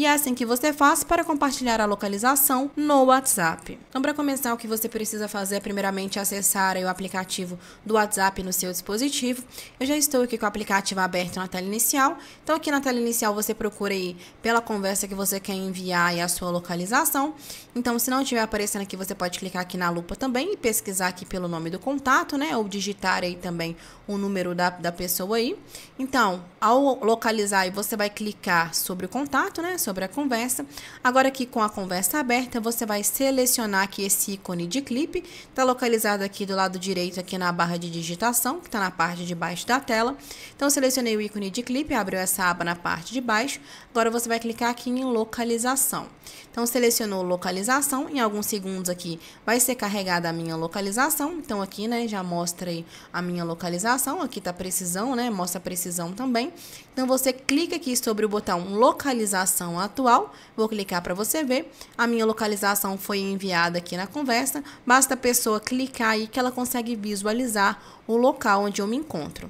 e é assim que você faz para compartilhar a localização no WhatsApp. Então, para começar, o que você precisa fazer é primeiramente acessar o aplicativo do WhatsApp no seu dispositivo. Eu já estou aqui com o aplicativo aberto na tela inicial. Então, aqui na tela inicial você procura aí pela conversa que você quer enviar e a sua localização. Então, se não estiver aparecendo aqui, você pode clicar aqui na lupa também e pesquisar aqui pelo nome do contato, né? Ou digitar aí também o número da, da pessoa aí. Então, ao localizar aí, você vai clicar sobre o contato, né? Sobre sobre a conversa. Agora aqui com a conversa aberta, você vai selecionar aqui esse ícone de clipe, está localizado aqui do lado direito aqui na barra de digitação, que está na parte de baixo da tela. Então selecionei o ícone de clipe, abriu essa aba na parte de baixo. Agora você vai clicar aqui em localização. Então selecionou localização, em alguns segundos aqui vai ser carregada a minha localização. Então aqui, né, já mostra aí a minha localização, aqui tá precisão, né, mostra precisão também. Então você clica aqui sobre o botão localização atual. Vou clicar para você ver. A minha localização foi enviada aqui na conversa. Basta a pessoa clicar aí que ela consegue visualizar o local onde eu me encontro.